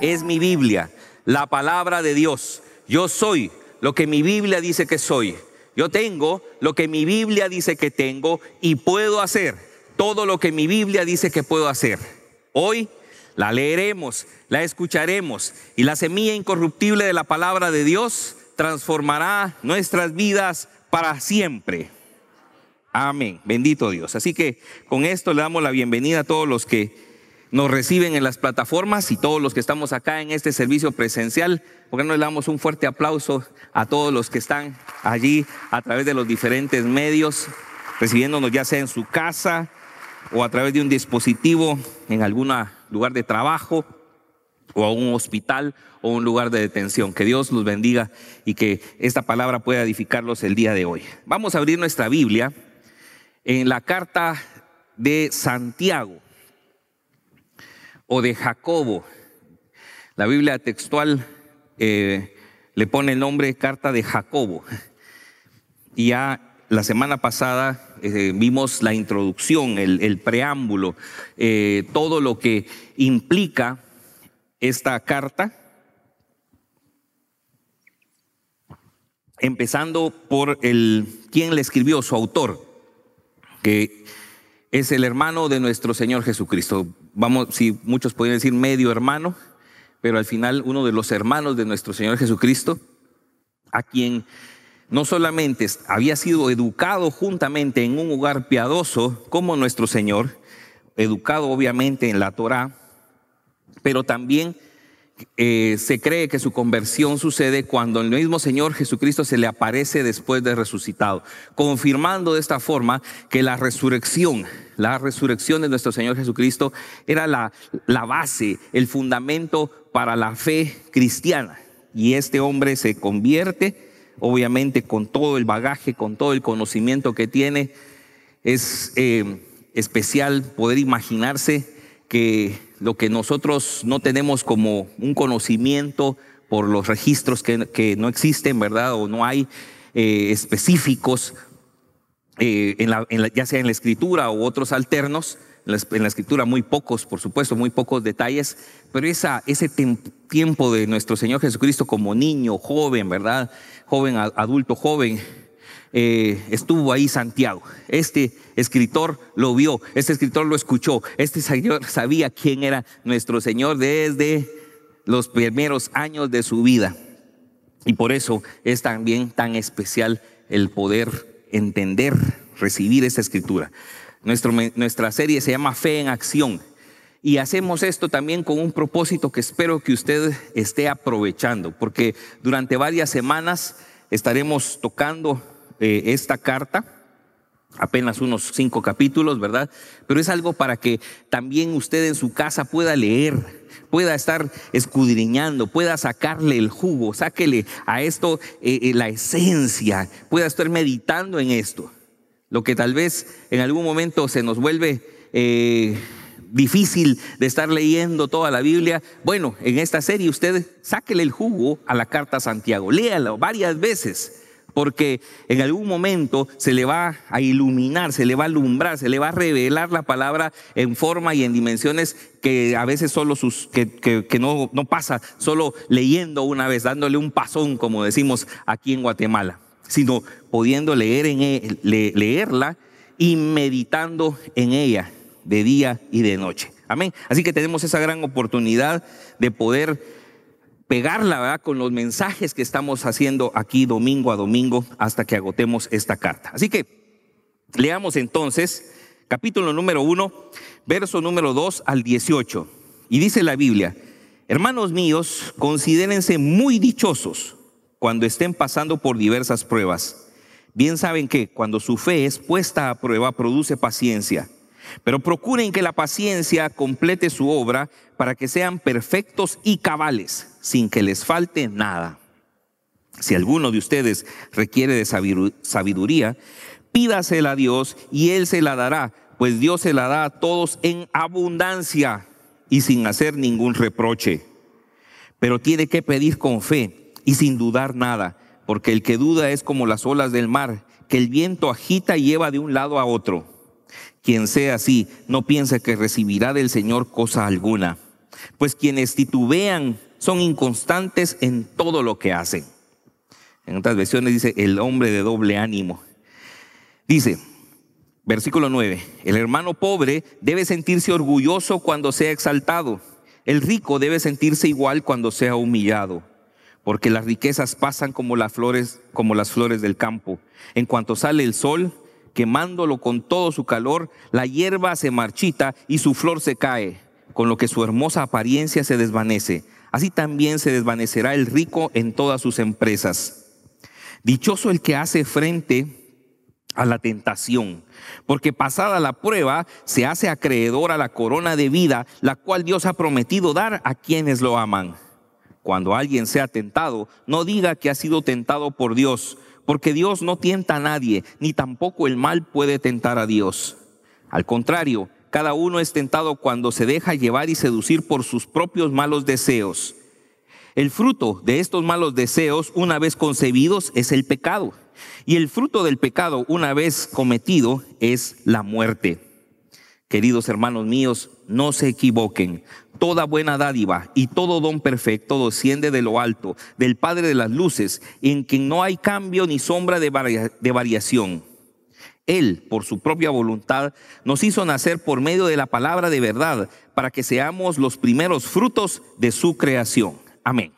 es mi Biblia, la palabra de Dios. Yo soy lo que mi Biblia dice que soy. Yo tengo lo que mi Biblia dice que tengo y puedo hacer todo lo que mi Biblia dice que puedo hacer. Hoy la leeremos, la escucharemos y la semilla incorruptible de la palabra de Dios transformará nuestras vidas para siempre. Amén. Bendito Dios. Así que con esto le damos la bienvenida a todos los que nos reciben en las plataformas y todos los que estamos acá en este servicio presencial. porque nos damos un fuerte aplauso a todos los que están allí a través de los diferentes medios, recibiéndonos ya sea en su casa o a través de un dispositivo en algún lugar de trabajo o a un hospital o un lugar de detención. Que Dios los bendiga y que esta palabra pueda edificarlos el día de hoy. Vamos a abrir nuestra Biblia en la carta de Santiago o de Jacobo. La Biblia textual eh, le pone el nombre carta de Jacobo. Y ya la semana pasada eh, vimos la introducción, el, preámbulo, eh, todo lo que implica esta carta, empezando por el quién le escribió, su autor, que es el hermano de nuestro Señor Jesucristo. Vamos, si muchos pueden decir medio hermano, pero al final uno de los hermanos de nuestro Señor Jesucristo, a quien no solamente había sido educado juntamente en un hogar piadoso como nuestro Señor, educado obviamente en la Torá, pero también eh, se cree que su conversión sucede cuando el mismo Señor Jesucristo se le aparece después de resucitado, confirmando de esta forma que la resurrección, la resurrección de nuestro Señor Jesucristo era la, la base, el fundamento para la fe cristiana. Y este hombre se convierte, obviamente con todo el bagaje, con todo el conocimiento que tiene, es eh, especial poder imaginarse que lo que nosotros no tenemos como un conocimiento por los registros que, no existen, ¿verdad? O no hay eh, específicos, eh, en la, ya sea en la escritura u otros alternos, en la, escritura muy pocos, por supuesto, muy pocos detalles, pero esa, ese tiempo de nuestro Señor Jesucristo como niño, joven, ¿verdad? Joven, adulto, joven, eh, estuvo ahí Santiago. Este escritor lo vio, este escritor lo escuchó, este señor sabía quién era nuestro Señor desde los primeros años de su vida. Y por eso es también tan especial el poder entender, recibir esta escritura. nuestra serie se llama Fe en Acción. Y hacemos esto también con un propósito que espero que usted esté aprovechando, porque durante varias semanas estaremos tocando eh, esta carta, apenas unos cinco capítulos, ¿verdad? Pero es algo para que también usted en su casa pueda leer, pueda estar escudriñando, pueda sacarle el jugo, sáquele a esto eh, eh, la esencia, pueda estar meditando en esto. Lo que tal vez en algún momento se nos vuelve difícil de estar leyendo toda la Biblia. Bueno, en esta serie usted sáquele el jugo a la carta Santiago, léala varias veces porque en algún momento se le va a iluminar, se le va a alumbrar, se le va a revelar la palabra en forma y en dimensiones que a veces solo sus, que, no, pasa solo leyendo una vez, dándole un pasón, como decimos aquí en Guatemala, sino pudiendo leer en, e, leerla y meditando en ella de día y de noche. Amén. Así que tenemos esa gran oportunidad de poder pegarla con los mensajes que estamos haciendo aquí domingo a domingo hasta que agotemos esta carta. Así que leamos entonces capítulo número 1, verso número 2 al 18. Y dice la Biblia, hermanos míos, considérense muy dichosos cuando estén pasando por diversas pruebas. Bien saben que cuando su fe es puesta a prueba produce paciencia. Pero procuren que la paciencia complete su obra para que sean perfectos y cabales, sin que les falte nada. Si alguno de ustedes requiere de sabiduría, pídasela a Dios y Él se la dará, pues Dios se la da a todos en abundancia y sin hacer ningún reproche. Pero tiene que pedir con fe y sin dudar nada, porque el que duda es como las olas del mar, que el viento agita y lleva de un lado a otro. Quien sea así, no piensa que recibirá del Señor cosa alguna, pues quienes titubean son inconstantes en todo lo que hacen. En otras versiones dice, el hombre de doble ánimo. Dice, versículo 9, el hermano pobre debe sentirse orgulloso cuando sea exaltado, el rico debe sentirse igual cuando sea humillado porque las riquezas pasan como las flores, como las flores del campo. En cuanto sale el sol, quemándolo con todo su calor, la hierba se marchita y su flor se cae, con lo que su hermosa apariencia se desvanece. Así también se desvanecerá el rico en todas sus empresas. Dichoso el que hace frente a la tentación, porque pasada la prueba se hace acreedor a la corona de vida, la cual Dios ha prometido dar a quienes lo aman. Cuando alguien sea tentado, no diga que ha sido tentado por Dios, porque Dios no tienta a nadie, ni tampoco el mal puede tentar a Dios. Al contrario, cada uno es tentado cuando se deja llevar y seducir por sus propios malos deseos. El fruto de estos malos deseos, una vez concebidos, es el pecado. Y el fruto del pecado, una vez cometido, es la muerte. Queridos hermanos míos, no se equivoquen. Toda buena dádiva y todo don perfecto desciende de lo alto, del Padre de las Luces, en quien no hay cambio ni sombra de, variación. Él, por su propia voluntad, nos hizo nacer por medio de la palabra de verdad, para que seamos los primeros frutos de su creación. Amén.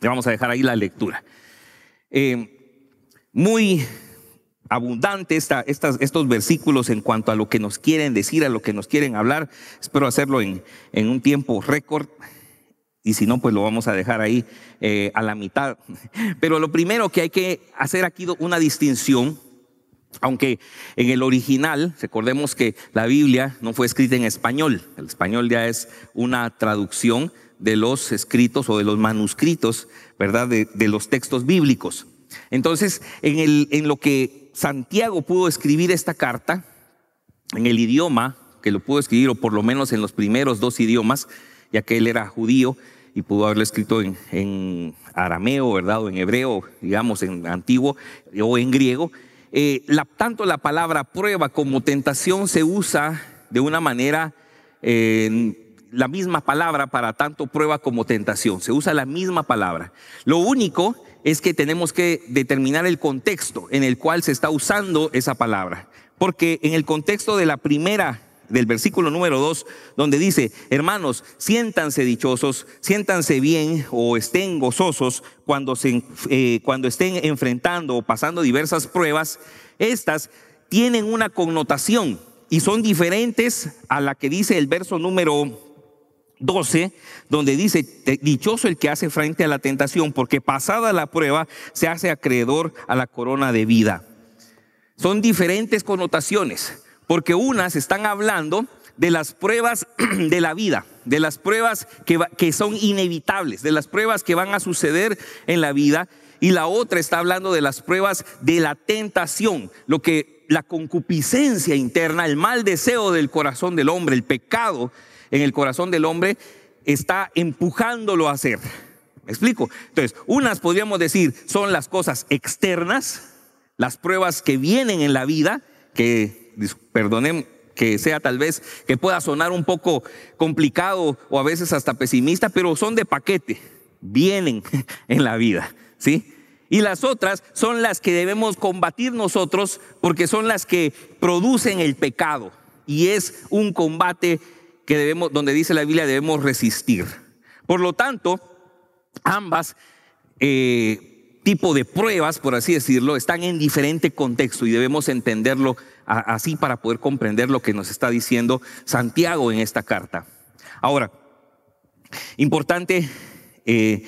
Le vamos a dejar ahí la lectura. Eh, muy abundante esta, estos versículos en cuanto a lo que nos quieren decir, a lo que nos quieren hablar. Espero hacerlo en, un tiempo récord y si no, pues lo vamos a dejar ahí eh, a la mitad. Pero lo primero que hay que hacer aquí una distinción, aunque en el original, recordemos que la Biblia no fue escrita en español, el español ya es una traducción de los escritos o de los manuscritos, ¿verdad? De, los textos bíblicos. Entonces, en, el, en lo que Santiago pudo escribir esta carta en el idioma que lo pudo escribir, o por lo menos en los primeros dos idiomas, ya que él era judío y pudo haberlo escrito en, arameo, ¿verdad? O en hebreo, digamos, en antiguo o en griego. Eh, la, tanto la palabra prueba como tentación se usa de una manera eh, la misma palabra para tanto prueba como tentación, se usa la misma palabra. Lo único es que tenemos que determinar el contexto en el cual se está usando esa palabra, porque en el contexto de la primera del versículo número 2, donde dice, hermanos, siéntanse dichosos, siéntanse bien o estén gozosos cuando, se, eh, cuando estén enfrentando o pasando diversas pruebas, estas tienen una connotación y son diferentes a la que dice el verso número 12, donde dice, dichoso el que hace frente a la tentación, porque pasada la prueba se hace acreedor a la corona de vida. Son diferentes connotaciones, porque unas están hablando de las pruebas de la vida, de las pruebas que, que son inevitables, de las pruebas que van a suceder en la vida, y la otra está hablando de las pruebas de la tentación, lo que la concupiscencia interna, el mal deseo del corazón del hombre, el pecado en el corazón del hombre está empujándolo a hacer. ¿Me explico? Entonces, unas podríamos decir son las cosas externas, las pruebas que vienen en la vida, que, perdonen, que sea tal vez, que pueda sonar un poco complicado o a veces hasta pesimista, pero son de paquete, vienen en la vida, ¿sí? Y las otras son las que debemos combatir nosotros porque son las que producen el pecado y es un combate que debemos, donde dice la Biblia, debemos resistir. Por lo tanto, ambas eh, tipo de pruebas, por así decirlo, están en diferente contexto y debemos entenderlo así para poder comprender lo que nos está diciendo Santiago en esta carta. Ahora, importante eh,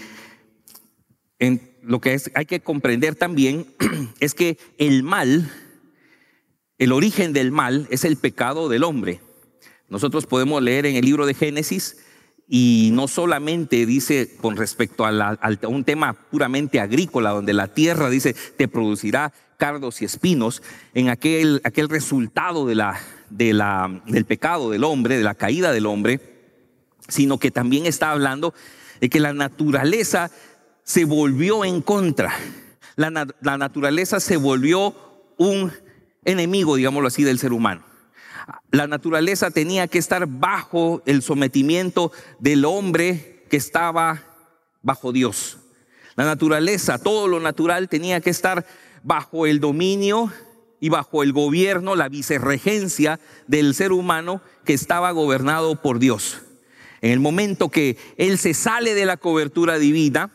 en lo que hay que comprender también es que el mal, el origen del mal es el pecado del hombre. Nosotros podemos leer en el libro de Génesis y no solamente dice con respecto a, un tema puramente agrícola, donde la tierra dice, te producirá cardos y espinos, en aquel, aquel resultado de la, del pecado del hombre, de la caída del hombre, sino que también está hablando de que la naturaleza se volvió en contra, la naturaleza se volvió un enemigo, digámoslo así, del ser humano. La naturaleza tenía que estar bajo el sometimiento del hombre que estaba bajo Dios. La naturaleza, todo lo natural tenía que estar bajo el dominio y bajo el gobierno, la vicerregencia del ser humano que estaba gobernado por Dios. En el momento que Él se sale de la cobertura divina,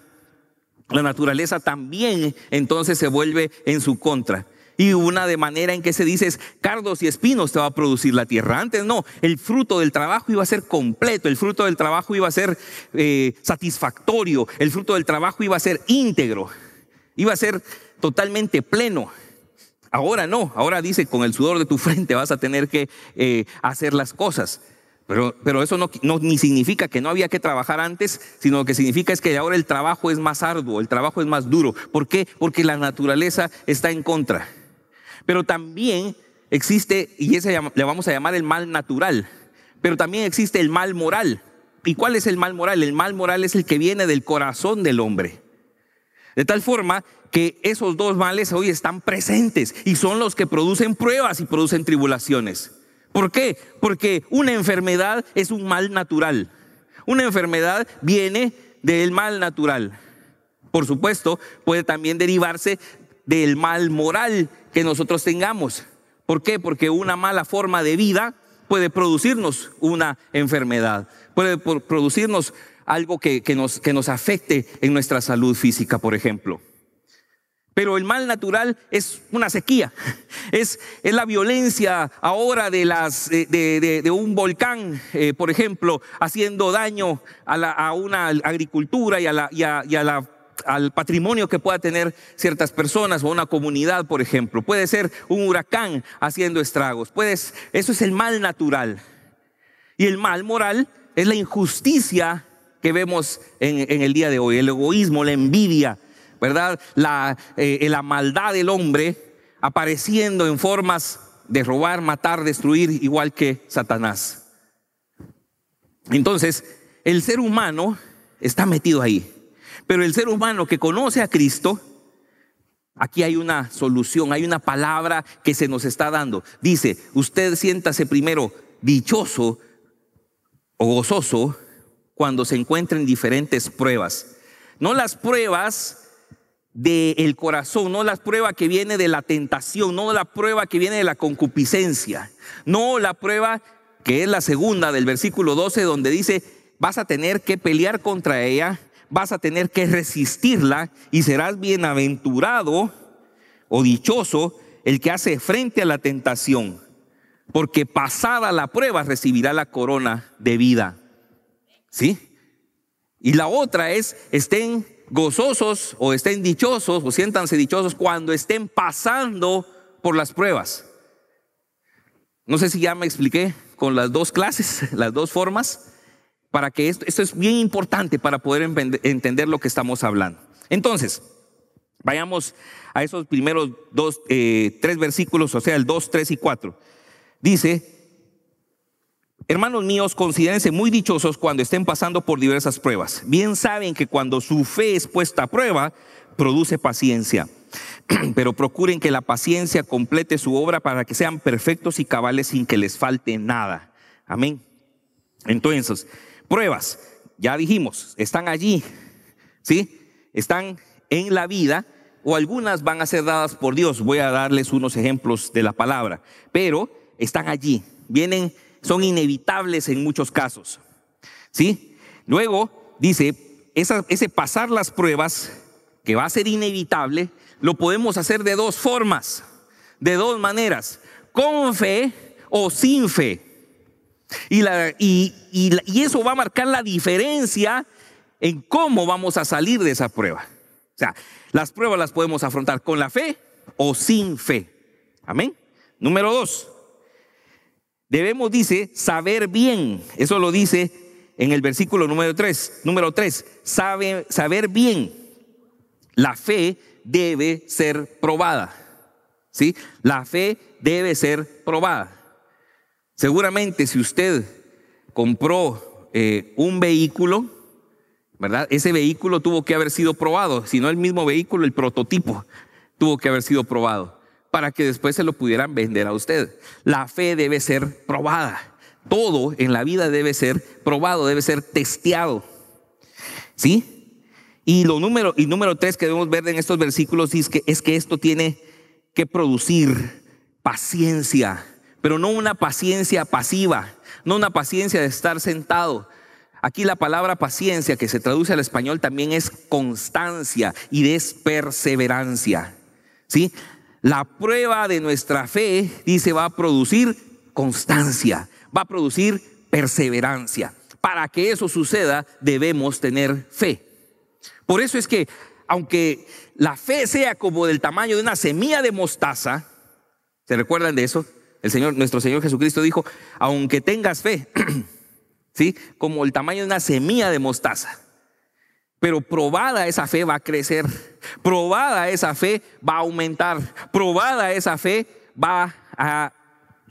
la naturaleza también entonces se vuelve en su contra. Y una de manera en que se dice es, cardos y espinos te va a producir la tierra. Antes no, el fruto del trabajo iba a ser completo, el fruto del trabajo iba a ser eh, satisfactorio, el fruto del trabajo iba a ser íntegro, iba a ser totalmente pleno. Ahora no, ahora dice, con el sudor de tu frente vas a tener que eh, hacer las cosas. Pero, pero eso no, ni significa que no había que trabajar antes, sino lo que significa es que ahora el trabajo es más arduo, el trabajo es más duro. ¿Por qué? Porque la naturaleza está en contra. Pero también existe, y ese le vamos a llamar el mal natural, pero también existe el mal moral. ¿Y cuál es el mal moral? El mal moral es el que viene del corazón del hombre. De tal forma que esos dos males hoy están presentes y son los que producen pruebas y producen tribulaciones. ¿Por qué? Porque una enfermedad es un mal natural. Una enfermedad viene del mal natural. Por supuesto, puede también derivarse del mal moral que nosotros tengamos. ¿Por qué? Porque una mala forma de vida puede producirnos una enfermedad, puede producirnos algo que, nos, que nos afecte en nuestra salud física, por ejemplo. Pero el mal natural es una sequía, es, es la violencia ahora de, las, de, un volcán, eh, por ejemplo, haciendo daño a, a una agricultura y la, y a, la, al patrimonio que pueda tener ciertas personas o una comunidad, por ejemplo. Puede ser un huracán haciendo estragos. eso es el mal natural. Y el mal moral es la injusticia que vemos en, el día de hoy, el egoísmo, la envidia, ¿verdad? La, eh, la maldad del hombre apareciendo en formas de robar, matar, destruir, igual que Satanás. Entonces, el ser humano está metido ahí. Pero el ser humano que conoce a Cristo, aquí hay una solución, hay una palabra que se nos está dando. Dice, usted siéntase primero dichoso o gozoso cuando se encuentren diferentes pruebas. No las pruebas del corazón, no las pruebas que viene de la tentación, no la prueba que viene de la concupiscencia, no la prueba que es la segunda del versículo 12 donde dice, vas a tener que pelear contra ella vas a tener que resistirla y serás bienaventurado o dichoso el que hace frente a la tentación, porque pasada la prueba recibirá la corona de vida. ¿Sí? Y la otra es, estén gozosos o estén dichosos o siéntanse dichosos cuando estén pasando por las pruebas. No sé si ya me expliqué con las dos clases, las dos formas para que esto, es bien importante para poder entender lo que estamos hablando. Entonces, vayamos a esos primeros dos, eh, tres versículos, o sea, el 2, 3 y 4. Dice, Hermanos míos, considérense muy dichosos cuando estén pasando por diversas pruebas. Bien saben que cuando su fe es puesta a prueba, produce paciencia. Pero procuren que la paciencia complete su obra para que sean perfectos y cabales sin que les falte nada. Amén. Entonces, Pruebas, ya dijimos, están allí, ¿sí? Están en la vida o algunas van a ser dadas por Dios. Voy a darles unos ejemplos de la palabra, pero están allí, vienen, son inevitables en muchos casos, ¿sí? Luego dice, esa, ese pasar las pruebas, que va a ser inevitable, lo podemos hacer de dos formas, de dos maneras, con fe o sin fe. Y, la, eso va a marcar la diferencia en cómo vamos a salir de esa prueba. O sea, las pruebas las podemos afrontar con la fe o sin fe. Amén. Número dos, debemos, dice, saber bien. Eso lo dice en el versículo número tres. Número tres, sabe, saber bien. La fe debe ser probada. ¿Sí? La fe debe ser probada. Seguramente si usted compró eh, un vehículo, ¿verdad? Ese vehículo tuvo que haber sido probado, si no el mismo vehículo, el prototipo tuvo que haber sido probado para que después se lo pudieran vender a usted. La fe debe ser probada. Todo en la vida debe ser probado, debe ser testeado. ¿Sí? Y lo número y número tres que debemos ver en estos versículos es que, es que esto tiene que producir paciencia pero no una paciencia pasiva, no una paciencia de estar sentado. Aquí la palabra paciencia que se traduce al español también es constancia y es perseverancia. ¿Sí? La prueba de nuestra fe, dice, va a producir constancia, va a producir perseverancia. Para que eso suceda debemos tener fe. Por eso es que aunque la fe sea como del tamaño de una semilla de mostaza, ¿se recuerdan de eso? El Señor, nuestro Señor Jesucristo dijo, aunque tengas fe, ¿sí? Como el tamaño de una semilla de mostaza. Pero probada esa fe va a crecer, probada esa fe va a aumentar, probada esa fe va a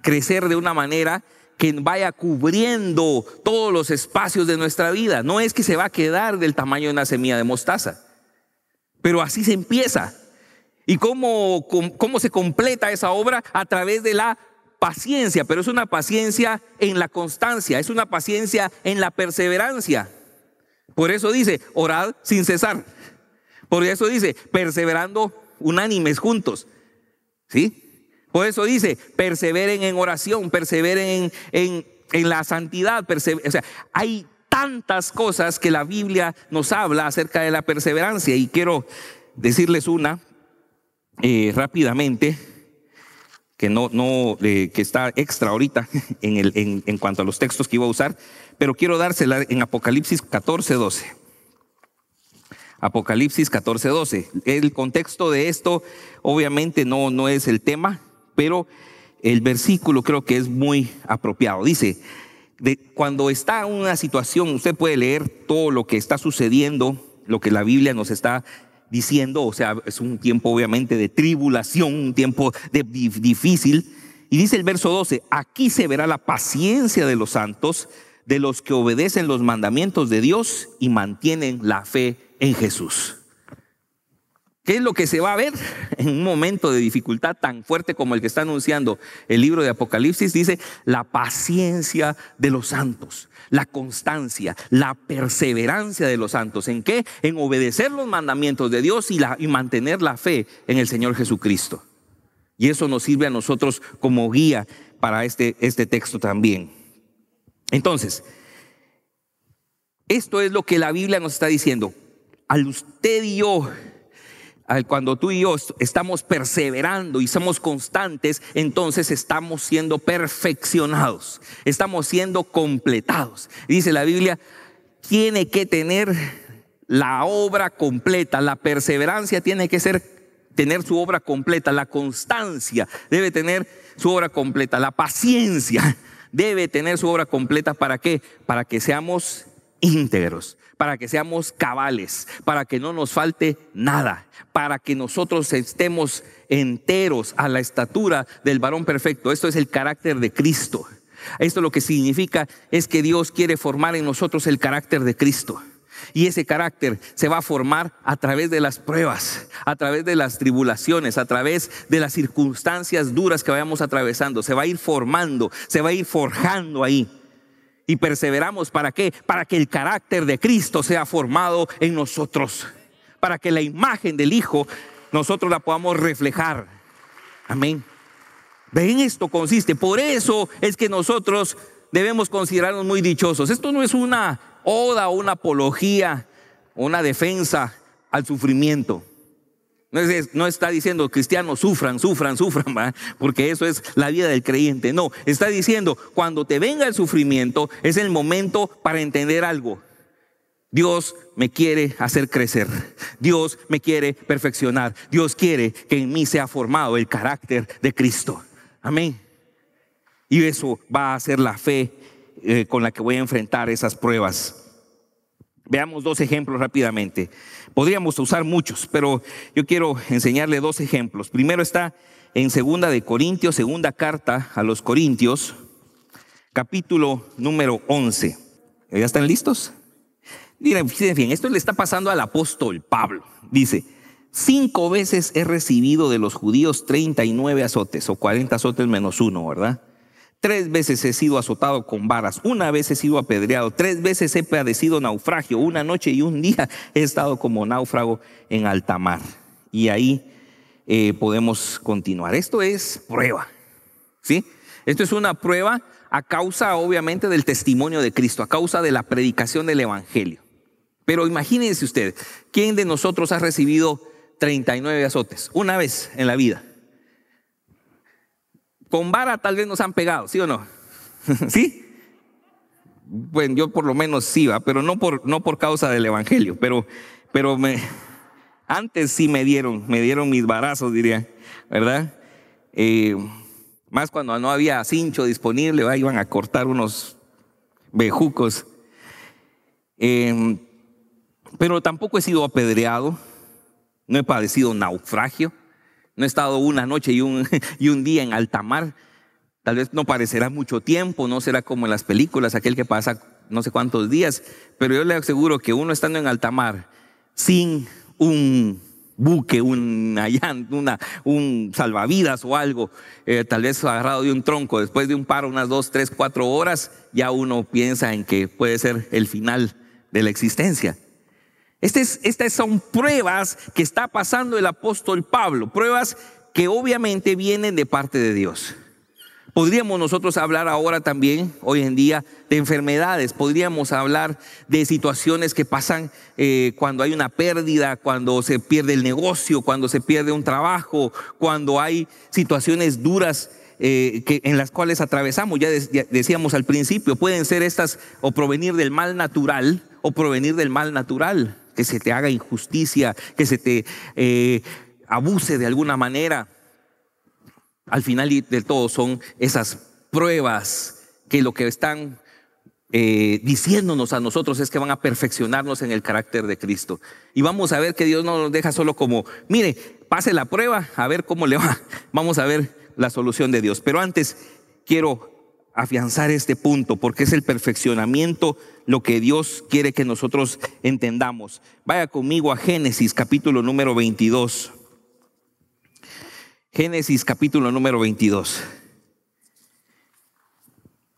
crecer de una manera que vaya cubriendo todos los espacios de nuestra vida. No es que se va a quedar del tamaño de una semilla de mostaza, pero así se empieza. ¿Y cómo, cómo, se completa esa obra? A través de la paciencia, pero es una paciencia en la constancia, es una paciencia en la perseverancia. Por eso dice, orad sin cesar. Por eso dice, perseverando unánimes juntos. ¿Sí? Por eso dice, perseveren en oración, perseveren en, la santidad. O sea, hay tantas cosas que la Biblia nos habla acerca de la perseverancia y quiero decirles una eh, rápidamente que no, no, eh, que está extra ahorita en, el, en, cuanto a los textos que iba a usar, pero quiero dársela en Apocalipsis 14, 12. Apocalipsis 14, 12. El contexto de esto, obviamente, no, no es el tema, pero el versículo creo que es muy apropiado. Dice, cuando está una situación, usted puede leer todo lo que está sucediendo, lo que la Biblia nos está diciendo, o sea, es un tiempo obviamente de tribulación, un tiempo de, difícil. Y dice el verso 12, aquí se verá la paciencia de los santos, de los que obedecen los mandamientos de Dios y mantienen la fe en Jesús. ¿Qué es lo que se va a ver en un momento de dificultad tan fuerte como el que está anunciando el libro de Apocalipsis? Dice, la paciencia de los santos la constancia, la perseverancia de los santos. ¿En qué? En obedecer los mandamientos de Dios y, mantener la fe en el Señor Jesucristo. Y eso nos sirve a nosotros como guía para este, este texto también. Entonces, esto es lo que la Biblia nos está diciendo. Al usted y yo cuando tú y yo estamos perseverando y somos constantes, entonces estamos siendo perfeccionados, estamos siendo completados. Dice la Biblia, tiene que tener la obra completa, la perseverancia tiene que ser tener su obra completa, la constancia debe tener su obra completa, la paciencia debe tener su obra completa para qué? Para que seamos íntegros, para que seamos cabales, para que no nos falte nada, para que nosotros estemos enteros a la estatura del varón perfecto. Esto es el carácter de Cristo. Esto lo que significa es que Dios quiere formar en nosotros el carácter de Cristo. Y ese carácter se va a formar a través de las pruebas, a través de las tribulaciones, a través de las circunstancias duras que vayamos atravesando. Se va a ir formando, se va a ir forjando ahí. Y perseveramos para qué? Para que el carácter de Cristo sea formado en nosotros. Para que la imagen del Hijo nosotros la podamos reflejar. Amén. En esto consiste. Por eso es que nosotros debemos considerarnos muy dichosos. Esto no es una oda, una apología, una defensa al sufrimiento. No, está diciendo cristianos sufran, sufran, sufran, porque eso es la vida del creyente. No, está diciendo cuando te venga el sufrimiento es el momento para entender algo. Dios me quiere hacer crecer. Dios me quiere perfeccionar. Dios quiere que en mí sea formado el carácter de Cristo. Amén. Y eso va a ser la fe eh, con la que voy a enfrentar esas pruebas. Veamos dos ejemplos rápidamente. Podríamos usar muchos, pero yo quiero enseñarle dos ejemplos. Primero está en segunda de Corintios, segunda carta a los Corintios, capítulo número 11. ¿Ya están listos? Miren, fíjense bien, esto le está pasando al apóstol Pablo. Dice, cinco veces he recibido de los judíos 39 azotes o 40 azotes menos uno, ¿verdad? Tres veces he sido azotado con varas, una vez he sido apedreado, tres veces he padecido naufragio, una noche y un día he estado como náufrago en alta mar. Y ahí eh, podemos continuar. Esto es prueba, ¿sí? Esto es una prueba a causa, obviamente, del testimonio de Cristo, a causa de la predicación del Evangelio. Pero imagínense ustedes, ¿quién de nosotros ha recibido 39 azotes una vez en la vida? Con vara tal vez nos han pegado, ¿sí o no? ¿Sí? Bueno, yo por lo menos sí, va, pero no por, no por causa del Evangelio, pero, pero me, antes sí me dieron, me dieron mis barazos, diría, ¿verdad? Eh, más cuando no había cincho disponible, iban a cortar unos bejucos. Em, pero tampoco he sido apedreado, no he padecido naufragio, no he estado una noche y un, y un día en alta mar. Tal vez no parecerá mucho tiempo, no será como en las películas, aquel que pasa no sé cuántos días, pero yo le aseguro que uno estando en alta mar, sin un buque, una, un salvavidas o algo, eh, tal vez agarrado de un tronco, después de un paro, unas dos, tres, cuatro horas, ya uno piensa en que puede ser el final de la existencia. Este estas son pruebas que está pasando el apóstol Pablo, pruebas que obviamente vienen de parte de Dios. Podríamos nosotros hablar ahora también, hoy en día, de enfermedades, podríamos hablar de situaciones que pasan eh, cuando hay una pérdida, cuando se pierde el negocio, cuando se pierde un trabajo, cuando hay situaciones duras eh, que, en las cuales atravesamos, ya decíamos al principio, pueden ser estas o provenir del mal natural o provenir del mal natural que se te haga injusticia, que se te eh, abuse de alguna manera. Al final de todo son esas pruebas que lo que están eh, diciéndonos a nosotros es que van a perfeccionarnos en el carácter de Cristo. Y vamos a ver que Dios no nos deja solo como, mire, pase la prueba, a ver cómo le va. Vamos a ver la solución de Dios. Pero antes quiero afianzar este punto, porque es el perfeccionamiento lo que Dios quiere que nosotros entendamos. Vaya conmigo a Génesis capítulo número 22. Génesis capítulo número 22.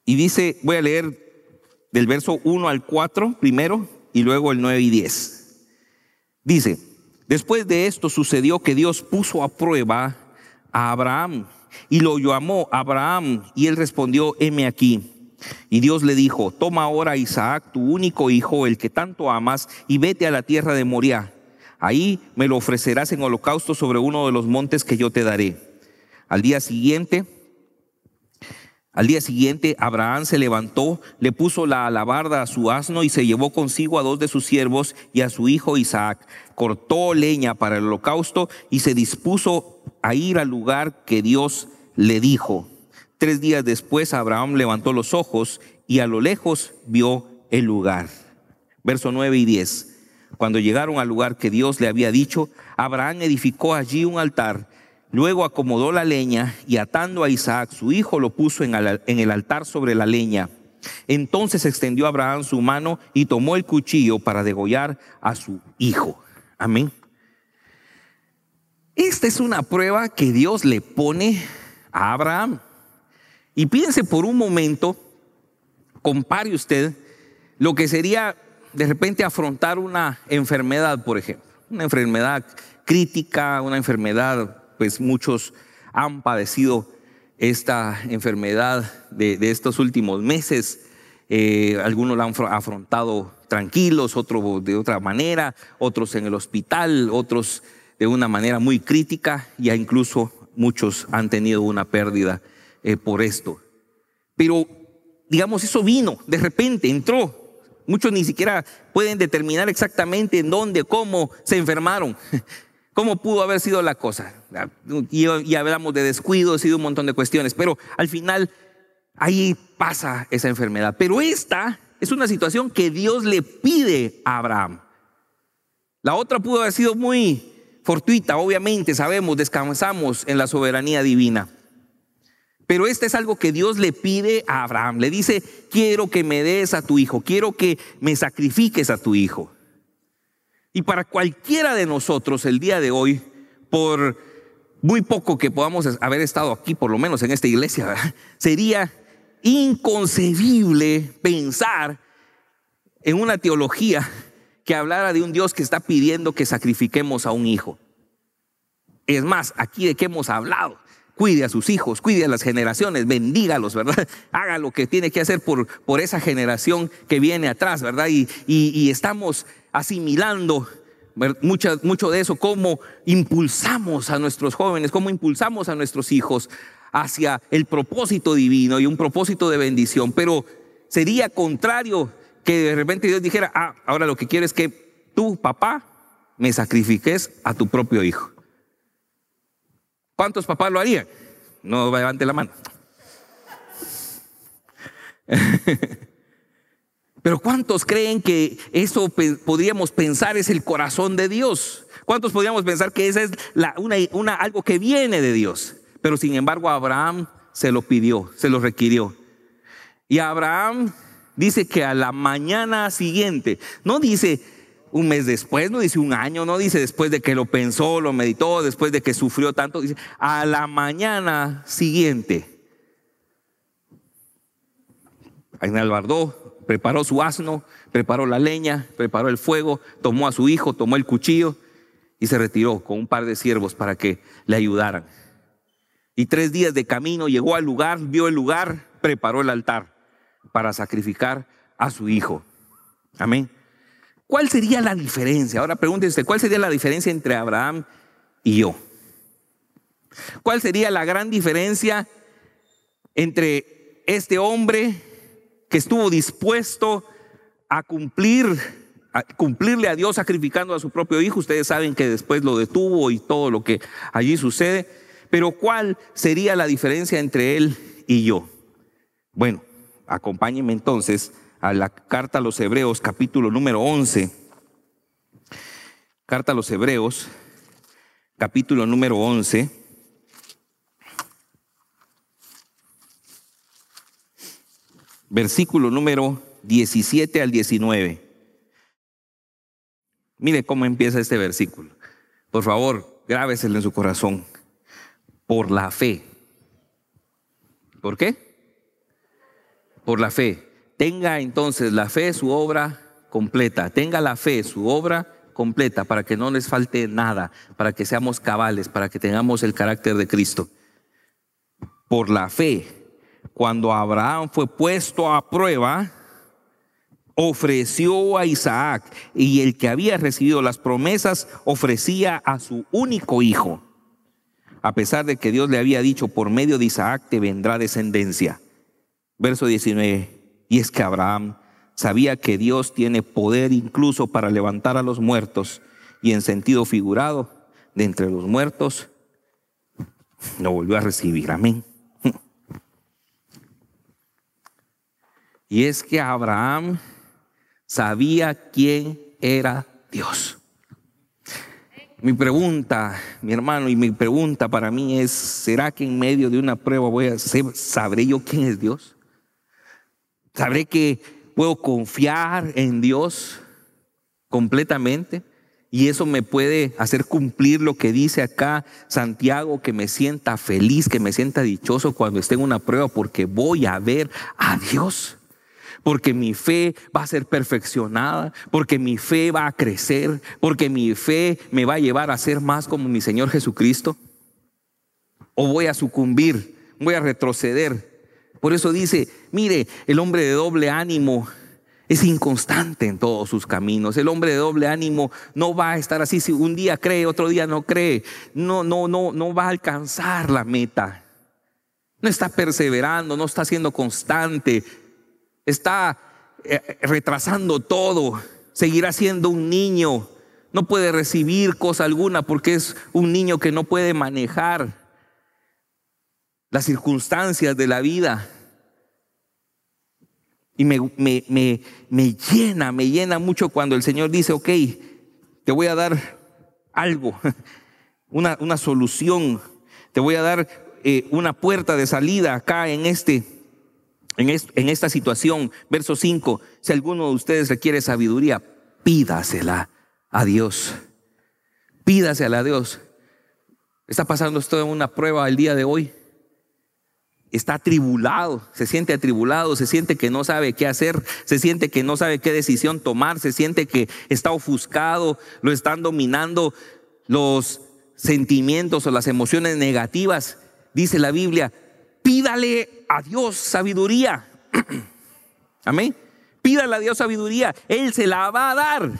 Y dice, voy a leer del verso 1 al 4 primero y luego el 9 y 10. Dice, después de esto sucedió que Dios puso a prueba a Abraham y lo llamó Abraham y él respondió, heme aquí. Y Dios le dijo, toma ahora Isaac, tu único hijo, el que tanto amas, y vete a la tierra de Moriah. Ahí me lo ofrecerás en holocausto sobre uno de los montes que yo te daré. Al día siguiente, al día siguiente, Abraham se levantó, le puso la alabarda a su asno y se llevó consigo a dos de sus siervos y a su hijo Isaac. Cortó leña para el holocausto y se dispuso a ir al lugar que Dios le dijo. Tres días después, Abraham levantó los ojos y a lo lejos vio el lugar. Verso 9 y 10. Cuando llegaron al lugar que Dios le había dicho, Abraham edificó allí un altar Luego acomodó la leña y atando a Isaac, su hijo, lo puso en el altar sobre la leña. Entonces extendió Abraham su mano y tomó el cuchillo para degollar a su hijo. Amén. Esta es una prueba que Dios le pone a Abraham. Y piense por un momento, compare usted lo que sería de repente afrontar una enfermedad, por ejemplo, una enfermedad crítica, una enfermedad pues muchos han padecido esta enfermedad de, estos últimos meses. Eh, algunos la han afrontado tranquilos, otros de otra manera, otros en el hospital, otros de una manera muy crítica, ya incluso muchos han tenido una pérdida eh, por esto. Pero, digamos, eso vino, de repente entró. Muchos ni siquiera pueden determinar exactamente en dónde, cómo se enfermaron. ¿Cómo pudo haber sido la cosa? Y, hablamos de descuidos y de un montón de cuestiones, pero al final ahí pasa esa enfermedad. Pero esta es una situación que Dios le pide a Abraham. La otra pudo haber sido muy fortuita, obviamente, sabemos, descansamos en la soberanía divina. Pero esta es algo que Dios le pide a Abraham. Le dice, quiero que me des a tu hijo, quiero que me sacrifiques a tu hijo. Y para cualquiera de nosotros el día de hoy, por muy poco que podamos haber estado aquí, por lo menos en esta iglesia, sería inconcebible pensar en una teología que hablara de un Dios que está pidiendo que sacrifiquemos a un hijo. Es más, aquí de qué hemos hablado. Cuide a sus hijos, cuide a las generaciones, bendígalos, ¿verdad? Haga lo que tiene que hacer por, por esa generación que viene atrás, ¿verdad? y estamos asimilando mucho, mucho de eso, cómo impulsamos a nuestros jóvenes, cómo impulsamos a nuestros hijos hacia el propósito divino y un propósito de bendición. Pero sería contrario que de repente Dios dijera, ah, ahora lo que quiero es que tú, papá, me sacrifiques a tu propio hijo. ¿Cuántos papás lo harían? No levante la mano. Pero ¿cuántos creen que eso podríamos pensar es el corazón de Dios? ¿Cuántos podríamos pensar que eso es algo que viene de Dios? Pero sin embargo Abraham se lo pidió, se lo requirió. Y Abraham dice que a la mañana siguiente, no dice un mes después, no dice un año, no dice después de que lo pensó, lo meditó, después de que sufrió tanto, dice a la mañana siguiente. Inalbardó preparó su asno, preparó la leña, preparó el fuego, tomó a su hijo, tomó el cuchillo y se retiró con un par de siervos para que le ayudaran. Y tres días de camino llegó al lugar, vio el lugar, preparó el altar para sacrificar a su hijo. Amén. ¿Cuál sería la diferencia? Ahora pregúntese, ¿cuál sería la diferencia entre Abraham y yo? ¿Cuál sería la gran diferencia entre este hombre que estuvo dispuesto a cumplir, cumplirle a Dios sacrificando a su propio hijo. Ustedes saben que después lo detuvo y todo lo que allí sucede. Pero ¿cuál sería la diferencia entre él y yo? Bueno, acompáñenme entonces a la carta a los Hebreos, capítulo número 11. Carta a los Hebreos, capítulo número 11. versículo número 17 al 19. Mire cómo empieza este versículo. Por favor, grábeselo en su corazón. Por la fe. ¿Por qué? Por la fe. Tenga entonces la fe su obra completa. Tenga la fe su obra completa para que no les falte nada, para que seamos cabales, para que tengamos el carácter de Cristo. Por la fe cuando Abraham fue puesto a prueba, ofreció a Isaac y el que había recibido las promesas ofrecía a su único hijo, a pesar de que Dios le había dicho, por medio de Isaac te vendrá descendencia. Verso 19, y es que Abraham sabía que Dios tiene poder incluso para levantar a los muertos y en sentido figurado, de entre los muertos, lo volvió a recibir. Amén. Y es que Abraham sabía quién era Dios. Mi pregunta, mi hermano, y mi pregunta para mí es, ¿será que en medio de una prueba voy a sabré yo quién es Dios? ¿Sabré que puedo confiar en Dios completamente? Y eso me puede hacer cumplir lo que dice acá Santiago, que me sienta feliz, que me sienta dichoso cuando esté en una prueba, porque voy a ver a Dios porque mi fe va a ser perfeccionada, porque mi fe va a crecer, porque mi fe me va a llevar a ser más como mi Señor Jesucristo? ¿O voy a sucumbir, voy a retroceder? Por eso dice, mire, el hombre de doble ánimo es inconstante en todos sus caminos. El hombre de doble ánimo no va a estar así si un día cree, otro día no cree. No, no, no, no va a alcanzar la meta. No está perseverando, no está siendo constante está eh, retrasando todo, seguirá siendo un niño, no puede recibir cosa alguna porque es un niño que no puede manejar las circunstancias de la vida. Y me, llena, me llena mucho cuando el Señor dice, ok, te voy a dar algo, una, solución, te voy a dar eh, una puerta de salida acá en este en, esta situación. Verso 5, si alguno de ustedes requiere sabiduría, pídasela a Dios. Pídasela a Dios. Está pasando esto en una prueba el día de hoy. Está atribulado, se siente atribulado, se siente que no sabe qué hacer, se siente que no sabe qué decisión tomar, se siente que está ofuscado, lo están dominando los sentimientos o las emociones negativas. Dice la Biblia, pídale a Dios sabiduría. Amén. Pídale a Dios sabiduría. Él se la va a dar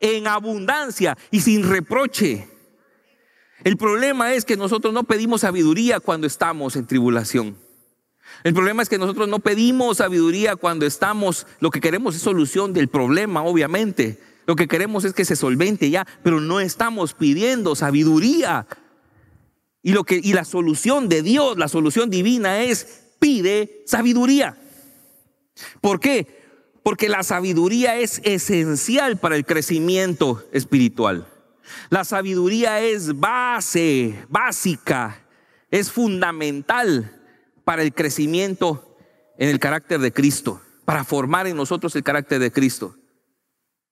en abundancia y sin reproche. El problema es que nosotros no pedimos sabiduría cuando estamos en tribulación. El problema es que nosotros no pedimos sabiduría cuando estamos, lo que queremos es solución del problema, obviamente. Lo que queremos es que se solvente ya, pero no estamos pidiendo sabiduría y, lo que, y la solución de Dios, la solución divina es pide sabiduría. ¿Por qué? Porque la sabiduría es esencial para el crecimiento espiritual. La sabiduría es base, básica, es fundamental para el crecimiento en el carácter de Cristo, para formar en nosotros el carácter de Cristo.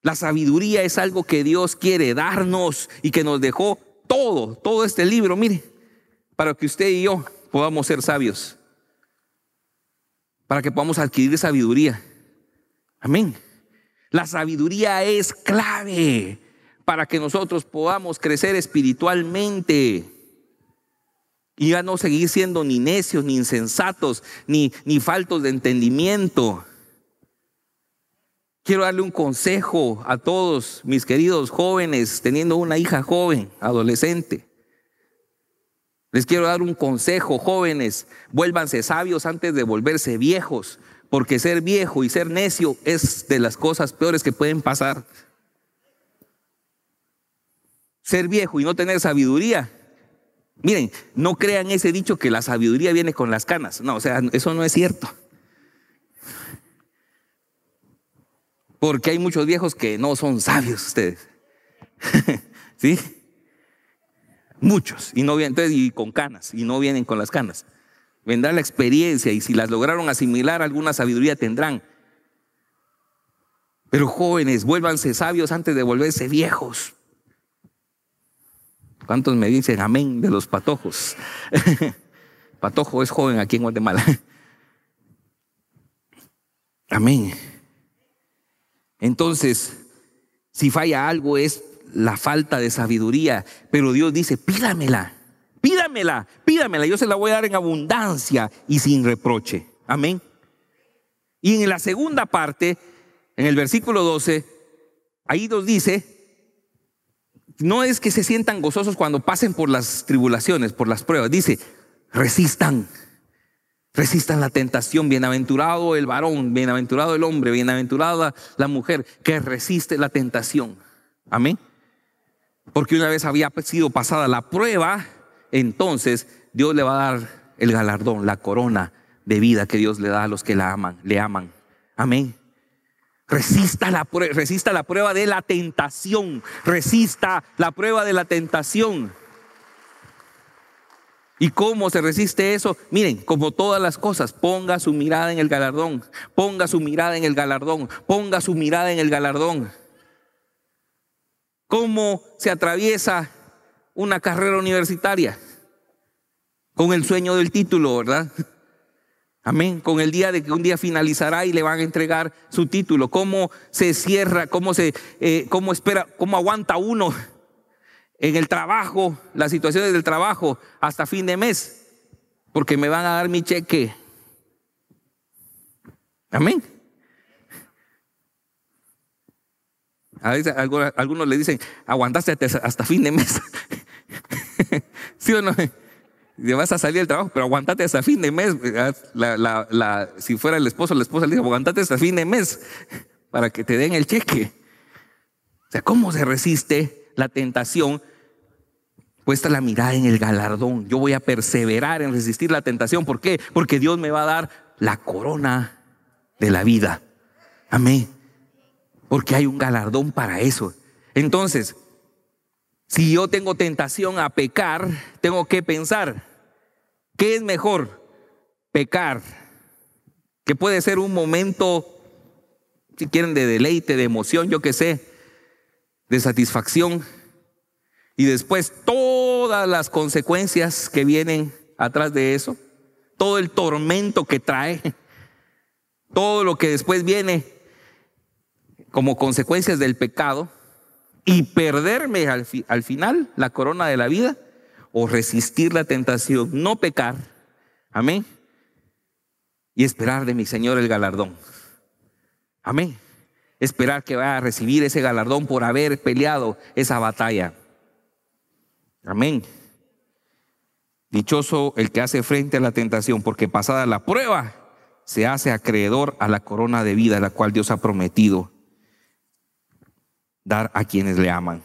La sabiduría es algo que Dios quiere darnos y que nos dejó todo, todo este libro, mire para que usted y yo podamos ser sabios, para que podamos adquirir sabiduría. Amén. La sabiduría es clave para que nosotros podamos crecer espiritualmente y ya no seguir siendo ni necios, ni insensatos, ni, ni faltos de entendimiento. Quiero darle un consejo a todos mis queridos jóvenes, teniendo una hija joven, adolescente. Les quiero dar un consejo, jóvenes, vuélvanse sabios antes de volverse viejos, porque ser viejo y ser necio es de las cosas peores que pueden pasar. Ser viejo y no tener sabiduría. Miren, no crean ese dicho que la sabiduría viene con las canas. No, o sea, eso no es cierto. Porque hay muchos viejos que no son sabios ustedes. ¿Sí? Muchos. Y, no, vienen y con canas, y no vienen con las canas. Vendrá la experiencia y si las lograron asimilar, alguna sabiduría tendrán. Pero jóvenes, vuélvanse sabios antes de volverse viejos. ¿Cuántos me dicen amén de los patojos? Patojo es joven aquí en Guatemala. amén. Entonces, si falla algo es la falta de sabiduría, pero Dios dice, pídamela, pídamela, pídamela, yo se la voy a dar en abundancia y sin reproche. Amén. Y en la segunda parte, en el versículo 12, ahí Dios dice, no es que se sientan gozosos cuando pasen por las tribulaciones, por las pruebas. Dice, resistan, resistan la tentación. Bienaventurado el varón, bienaventurado el hombre, bienaventurada la mujer que resiste la tentación. Amén. Porque una vez había sido pasada la prueba, entonces Dios le va a dar el galardón, la corona de vida que Dios le da a los que la aman, le aman. Amén. Resista la, resista la prueba de la tentación. Resista la prueba de la tentación. ¿Y cómo se resiste eso? Miren, como todas las cosas, ponga su mirada en el galardón, ponga su mirada en el galardón, ponga su mirada en el galardón cómo se atraviesa una carrera universitaria con el sueño del título, ¿verdad? Amén, con el día de que un día finalizará y le van a entregar su título, cómo se cierra, cómo se, eh, cómo espera, cómo aguanta uno en el trabajo, las situaciones del trabajo hasta fin de mes, porque me van a dar mi cheque. Amén. Ah, algunos, le dicen, aguantaste hasta, fin de mes. ¿Sí o no? Le vas a salir del trabajo, pero aguantate hasta fin de mes. Ah, si fuera el esposo, la esposa le dice, aguantate hasta fin de mes para que te den el cheque. O sea, ¿cómo se resiste la tentación? Puesta la mirada en el galardón. Yo voy a perseverar en resistir la tentación. ¿Por qué? Porque Dios me va a dar la corona de la vida. Amén. Porque hay un galardón para eso. Entonces, si yo tengo tentación a pecar, tengo que pensar, ¿qué es mejor? Pecar, que puede ser un momento, si quieren, de deleite, de emoción, yo qué sé, de satisfacción, y después todas las consecuencias que vienen atrás de eso, todo el tormento que trae, todo lo que después viene como consecuencias del pecado y perderme al, final la corona de la vida o resistir la tentación, no pecar, amén, y esperar de mi Señor el galardón. Amén. Esperar que vaya a recibir ese galardón por haber peleado esa batalla. Amén. Dichoso el que hace frente a la tentación, porque pasada la prueba, se hace acreedor a la corona de vida, la cual Dios ha prometido dar a quienes le aman.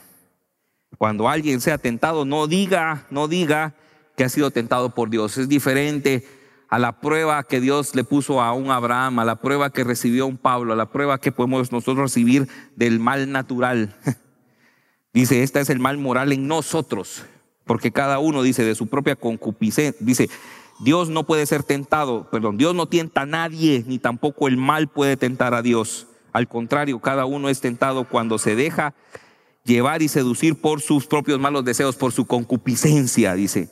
Cuando alguien sea tentado, no diga, no diga que ha sido tentado por Dios. Es diferente a la prueba que Dios le puso a un Abraham, a la prueba que recibió un Pablo, a la prueba que podemos nosotros recibir del mal natural. Dice, este es el mal moral en nosotros, porque cada uno dice de su propia concupiscencia, dice, Dios no puede ser tentado, perdón, Dios no tienta a nadie, ni tampoco el mal puede tentar a Dios. Al contrario, cada uno es tentado cuando se deja llevar y seducir por sus propios malos deseos, por su concupiscencia, dice.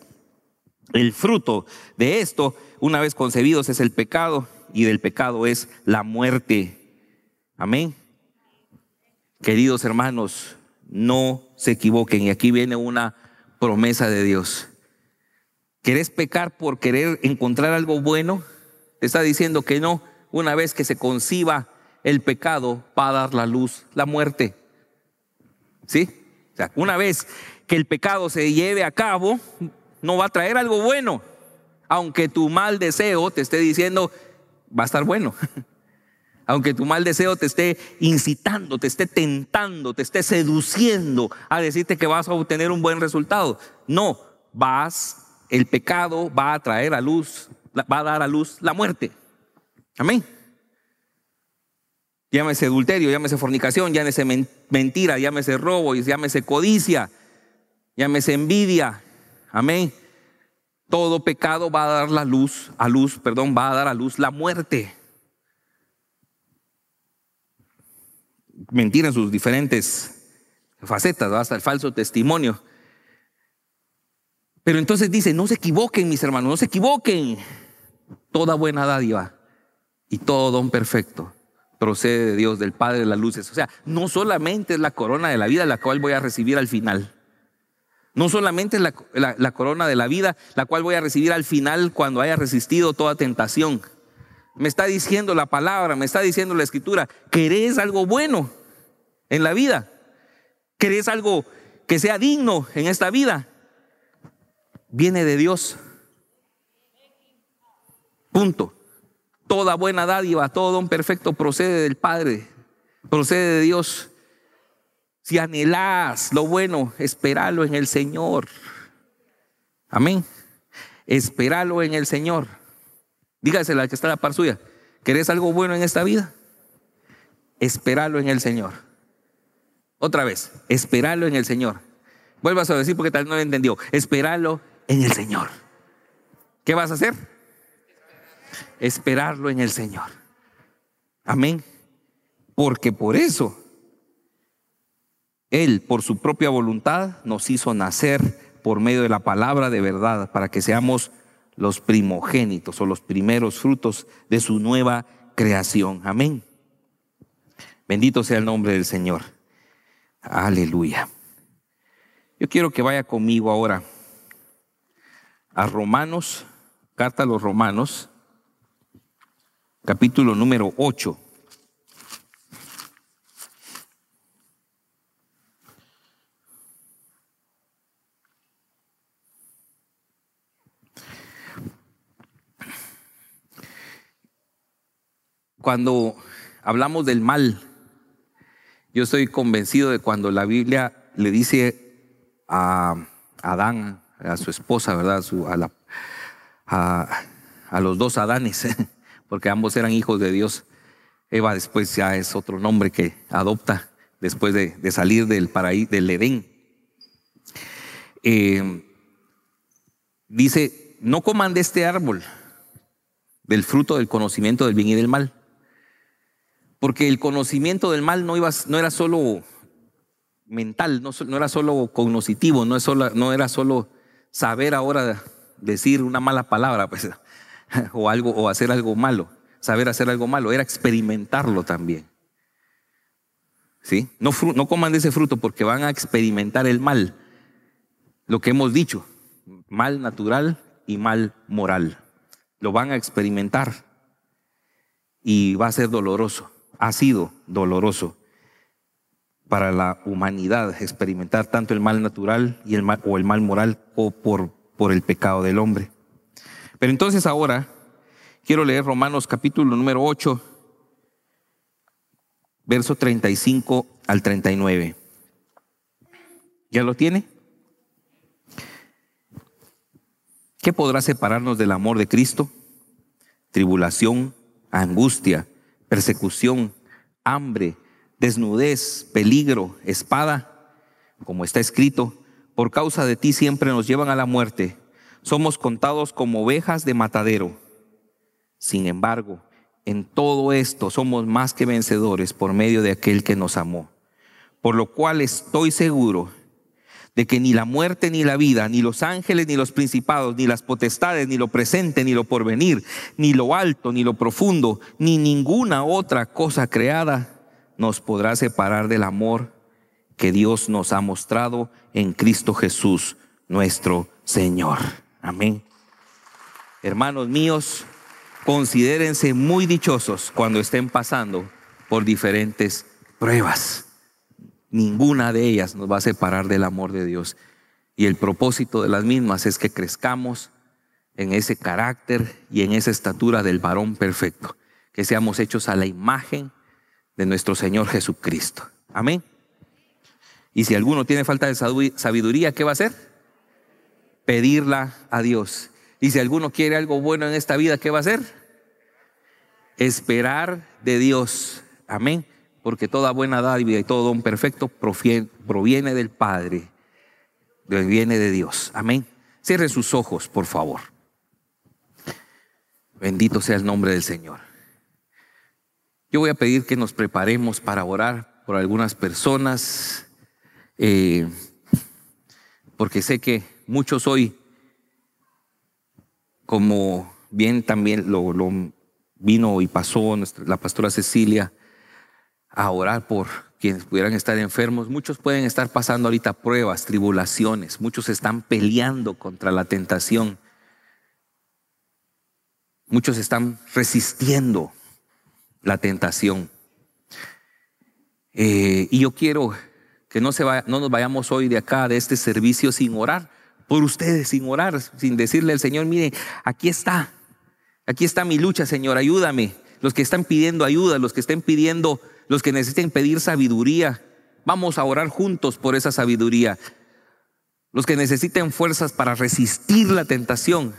El fruto de esto, una vez concebidos, es el pecado y del pecado es la muerte. Amén. Queridos hermanos, no se equivoquen. Y aquí viene una promesa de Dios. ¿Querés pecar por querer encontrar algo bueno? Te está diciendo que no. Una vez que se conciba el pecado va a dar la luz, la muerte. ¿Sí? O sea, una vez que el pecado se lleve a cabo, no va a traer algo bueno, aunque tu mal deseo te esté diciendo, va a estar bueno. Aunque tu mal deseo te esté incitando, te esté tentando, te esté seduciendo a decirte que vas a obtener un buen resultado. No, vas, el pecado va a traer a luz, va a dar a luz la muerte. Amén. Llámese adulterio, llámese fornicación, llámese mentira, llámese robo, llámese codicia, llámese envidia. Amén. Todo pecado va a dar la luz, a luz, perdón, va a dar a luz la muerte. Mentira en sus diferentes facetas, hasta el falso testimonio. Pero entonces dice, no se equivoquen mis hermanos, no se equivoquen. Toda buena dádiva y todo don perfecto procede de Dios, del Padre de las luces. O sea, no solamente es la corona de la vida la cual voy a recibir al final. No solamente es la, corona de la vida la cual voy a recibir al final cuando haya resistido toda tentación. Me está diciendo la palabra, me está diciendo la escritura, querés algo bueno en la vida. Querés algo que sea digno en esta vida. Viene de Dios. Punto. Toda buena dádiva, todo don perfecto procede del Padre, procede de Dios. Si anhelás lo bueno, esperalo en el Señor. Amén. Esperalo en el Señor. la que está a la par suya. ¿Querés algo bueno en esta vida? Esperalo en el Señor. Otra vez, esperalo en el Señor. Vuelvas a decir porque tal vez no lo entendió. Esperalo en el Señor. ¿Qué vas a hacer? esperarlo en el Señor. Amén. Porque por eso Él, por su propia voluntad, nos hizo nacer por medio de la palabra de verdad para que seamos los primogénitos o los primeros frutos de su nueva creación. Amén. Bendito sea el nombre del Señor. Aleluya. Yo quiero que vaya conmigo ahora a Romanos, carta a los Romanos, capítulo número 8. Cuando hablamos del mal, yo estoy convencido de cuando la Biblia le dice a Adán, a su esposa, ¿verdad? a, la, a, a los dos Adanes, porque ambos eran hijos de Dios. Eva después ya es otro nombre que adopta después de, salir del paraíso, del Edén. Eh, dice, no coman de este árbol, del fruto del conocimiento del bien y del mal. Porque el conocimiento del mal no, no era solo mental, no, era solo cognoscitivo, no, solo, no era solo saber ahora decir una mala palabra. Pues, o algo o hacer algo malo, saber hacer algo malo, era experimentarlo también. ¿Sí? No, coman de ese fruto porque van a experimentar el mal, lo que hemos dicho, mal natural y mal moral. Lo van a experimentar y va a ser doloroso, ha sido doloroso para la humanidad experimentar tanto el mal natural y el mal, o el mal moral o por, por el pecado del hombre. Pero entonces ahora quiero leer Romanos capítulo número 8, verso 35 al 39. ¿Ya lo tiene? ¿Qué podrá separarnos del amor de Cristo? Tribulación, angustia, persecución, hambre, desnudez, peligro, espada, como está escrito, por causa de ti siempre nos llevan a la muerte somos contados como ovejas de matadero. Sin embargo, en todo esto somos más que vencedores por medio de aquel que nos amó. Por lo cual estoy seguro de que ni la muerte ni la vida, ni los ángeles ni los principados, ni las potestades, ni lo presente ni lo porvenir, ni lo alto ni lo profundo, ni ninguna otra cosa creada nos podrá separar del amor que Dios nos ha mostrado en Cristo Jesús, nuestro Señor. Amén. Hermanos míos, considérense muy dichosos cuando estén pasando por diferentes pruebas. Ninguna de ellas nos va a separar del amor de Dios. Y el propósito de las mismas es que crezcamos en ese carácter y en esa estatura del varón perfecto, que seamos hechos a la imagen de nuestro Señor Jesucristo. Amén. Y si alguno tiene falta de sabiduría, ¿qué va a hacer? pedirla a Dios. Y si alguno quiere algo bueno en esta vida, ¿qué va a hacer? Esperar de Dios. Amén. Porque toda buena dádiva y todo don perfecto proviene del Padre, viene de Dios. Amén. Cierre sus ojos, por favor. Bendito sea el nombre del Señor. Yo voy a pedir que nos preparemos para orar por algunas personas, eh, porque sé que muchos hoy, como bien también lo, vino y pasó la pastora Cecilia a orar por quienes pudieran estar enfermos, muchos pueden estar pasando ahorita pruebas, tribulaciones, muchos están peleando contra la tentación, muchos están resistiendo la tentación. Eh, y yo quiero que no, se no nos vayamos hoy de acá, de este servicio, sin orar por ustedes sin orar, sin decirle al Señor, mire, aquí está, aquí está mi lucha, Señor, ayúdame. Los que están pidiendo ayuda, los que están pidiendo, los que necesiten pedir sabiduría, vamos a orar juntos por esa sabiduría. Los que necesiten fuerzas para resistir la tentación.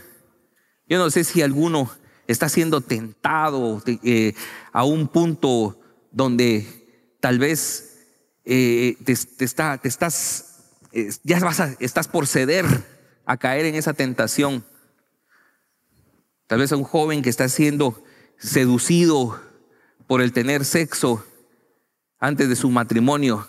Yo no sé si alguno está siendo tentado eh, a un punto donde tal vez eh, está, te estás ya vas estás por ceder a caer en esa tentación. Tal vez a un joven que está siendo seducido por el tener sexo antes de su matrimonio.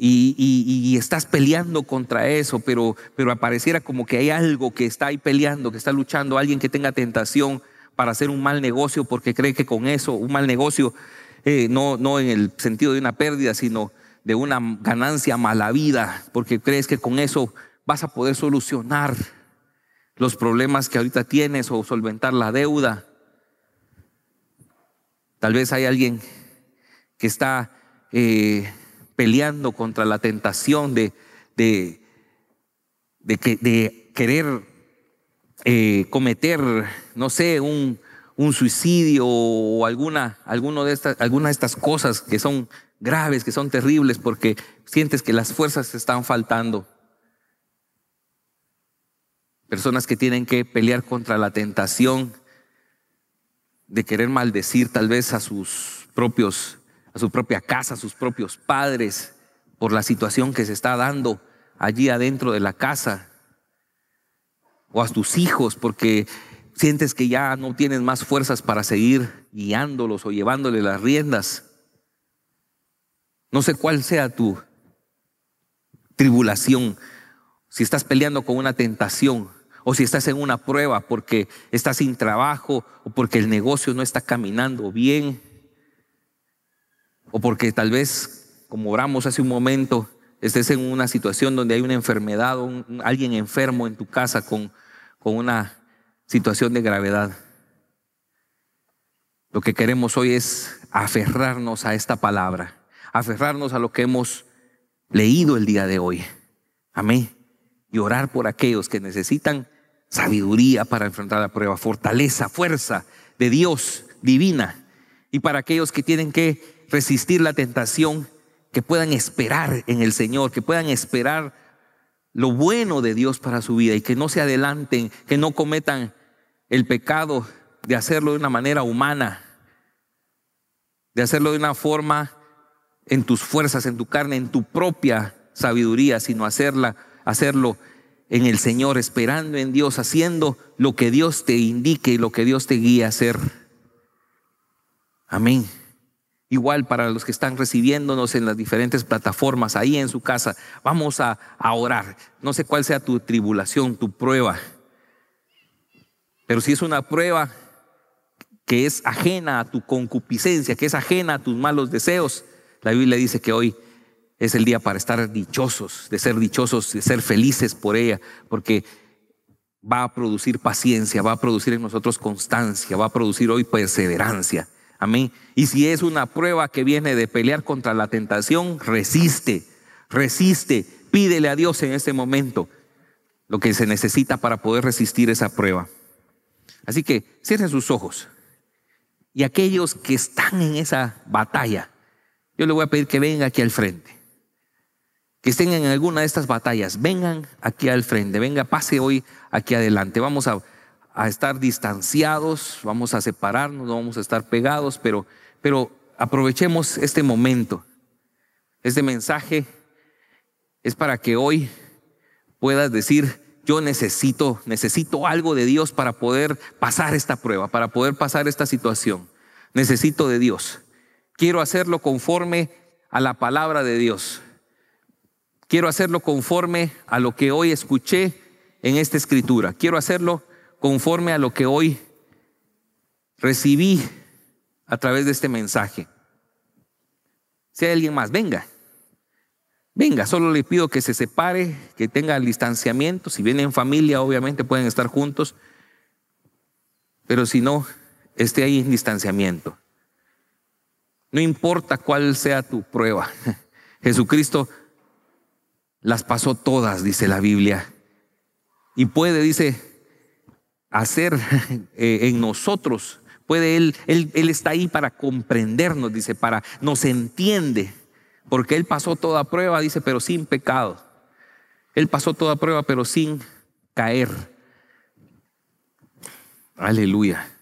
Y, estás peleando contra eso, pero, pero apareciera como que hay algo que está ahí peleando, que está luchando, alguien que tenga tentación para hacer un mal negocio porque cree que con eso, un mal negocio, eh, no, no en el sentido de una pérdida, sino de una ganancia mala vida, porque crees que con eso vas a poder solucionar los problemas que ahorita tienes o solventar la deuda. Tal vez hay alguien que está eh, peleando contra la tentación de, de, querer eh, cometer, no sé, un, suicidio o alguna, alguno de estas, alguna de estas cosas que son graves, que son terribles, porque sientes que las fuerzas están faltando. Personas que tienen que pelear contra la tentación de querer maldecir tal vez a sus propios, a su propia casa, a sus propios padres, por la situación que se está dando allí adentro de la casa, o a tus hijos, porque sientes que ya no tienes más fuerzas para seguir guiándolos o llevándoles las riendas. No sé cuál sea tu tribulación, si estás peleando con una tentación o si estás en una prueba porque estás sin trabajo o porque el negocio no está caminando bien o porque tal vez, como oramos hace un momento, estés en una situación donde hay una enfermedad o alguien enfermo en tu casa con, con una situación de gravedad. Lo que queremos hoy es aferrarnos a esta palabra aferrarnos a lo que hemos leído el día de hoy. Amén. Y orar por aquellos que necesitan sabiduría para enfrentar la prueba, fortaleza, fuerza de Dios divina. Y para aquellos que tienen que resistir la tentación, que puedan esperar en el Señor, que puedan esperar lo bueno de Dios para su vida y que no se adelanten, que no cometan el pecado de hacerlo de una manera humana, de hacerlo de una forma en tus fuerzas, en tu carne, en tu propia sabiduría, sino hacerla, hacerlo en el Señor, esperando en Dios, haciendo lo que Dios te indique y lo que Dios te guía a hacer. Amén. Igual para los que están recibiéndonos en las diferentes plataformas, ahí en su casa, vamos a, orar. No sé cuál sea tu tribulación, tu prueba, pero si es una prueba que es ajena a tu concupiscencia, que es ajena a tus malos deseos, la Biblia dice que hoy es el día para estar dichosos, de ser dichosos, de ser felices por ella, porque va a producir paciencia, va a producir en nosotros constancia, va a producir hoy perseverancia. Amén. Y si es una prueba que viene de pelear contra la tentación, resiste, resiste, pídele a Dios en ese momento lo que se necesita para poder resistir esa prueba. Así que cierren sus ojos. Y aquellos que están en esa batalla, yo le voy a pedir que venga aquí al frente. Que estén en alguna de estas batallas. Vengan aquí al frente. Venga, pase hoy aquí adelante. Vamos a, estar distanciados, vamos a separarnos, no vamos a estar pegados, pero, pero aprovechemos este momento. Este mensaje es para que hoy puedas decir, yo necesito, necesito algo de Dios para poder pasar esta prueba, para poder pasar esta situación. Necesito de Dios. Quiero hacerlo conforme a la palabra de Dios. Quiero hacerlo conforme a lo que hoy escuché en esta escritura. Quiero hacerlo conforme a lo que hoy recibí a través de este mensaje. Si hay alguien más, venga. Venga, solo le pido que se separe, que tenga distanciamiento. Si vienen en familia, obviamente pueden estar juntos. Pero si no, esté ahí en distanciamiento. No importa cuál sea tu prueba. Jesucristo las pasó todas, dice la Biblia. Y puede, dice, hacer eh, en nosotros. Puede él, él, él está ahí para comprendernos, dice, para nos entiende. Porque Él pasó toda prueba, dice, pero sin pecado. Él pasó toda prueba, pero sin caer. Aleluya.